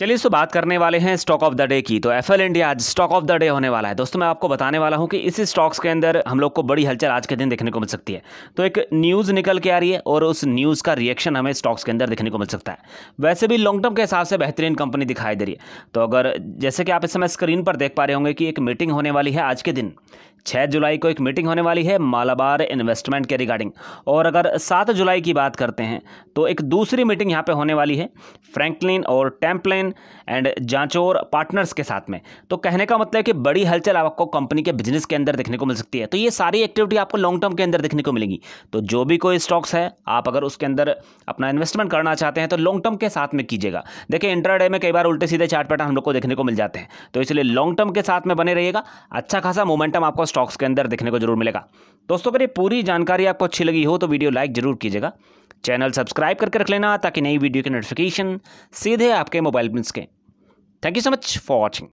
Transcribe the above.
चलिए इसको बात करने वाले हैं स्टॉक ऑफ द डे की तो एफ इंडिया आज स्टॉक ऑफ द डे होने वाला है दोस्तों मैं आपको बताने वाला हूं कि इसी स्टॉक्स के अंदर हम लोग को बड़ी हलचल आज के दिन देखने को मिल सकती है तो एक न्यूज़ निकल के आ रही है और उस न्यूज़ का रिएक्शन हमें स्टॉक्स के अंदर देखने को मिल सकता है वैसे भी लॉन्ग टर्म के हिसाब से बेहतरीन कंपनी दिखाई दे रही है तो अगर जैसे कि आप इस समय स्क्रीन पर देख पा रहे होंगे कि एक मीटिंग होने वाली है आज के दिन छः जुलाई को एक मीटिंग होने वाली है मालाबार इन्वेस्टमेंट के रिगार्डिंग और अगर सात जुलाई की बात करते हैं तो एक दूसरी मीटिंग यहाँ पर होने वाली है फ्रैंकलिन और टेम्पलिन कॉर्पोरेशन एंड जांचोर पार्टनर्स के साथ में तो कहने का मतलब है कि बड़ी हलचल आपको कंपनी के बिजनेस के अंदर देखने को मिल सकती है तो ये सारी एक्टिविटी आपको लॉन्ग टर्म के अंदर देखने को मिलेगी तो जो भी कोई स्टॉक्स है आप अगर उसके अंदर अपना इन्वेस्टमेंट करना चाहते हैं तो लॉन्ग टर्म के साथ में कीजिएगा देखिए इंटरडे में कई बार उल्टे सीधे चार्ट पैटर्न हम लोग को देखने को मिल जाते हैं तो इसलिए लॉन्ग टर्म के साथ में बने रहिएगा अच्छा खासा मोमेंटम आपको स्टॉक्स के अंदर देखने को जरूर मिलेगा दोस्तों अगर ये पूरी जानकारी आपको अच्छी लगी हो तो वीडियो लाइक जरूर कीजिएगा चैनल सब्सक्राइब करके रख लेना ताकि नई वीडियो की नोटिफिकेशन सीधे आपके मोबाइल में सकें thank you so much for watching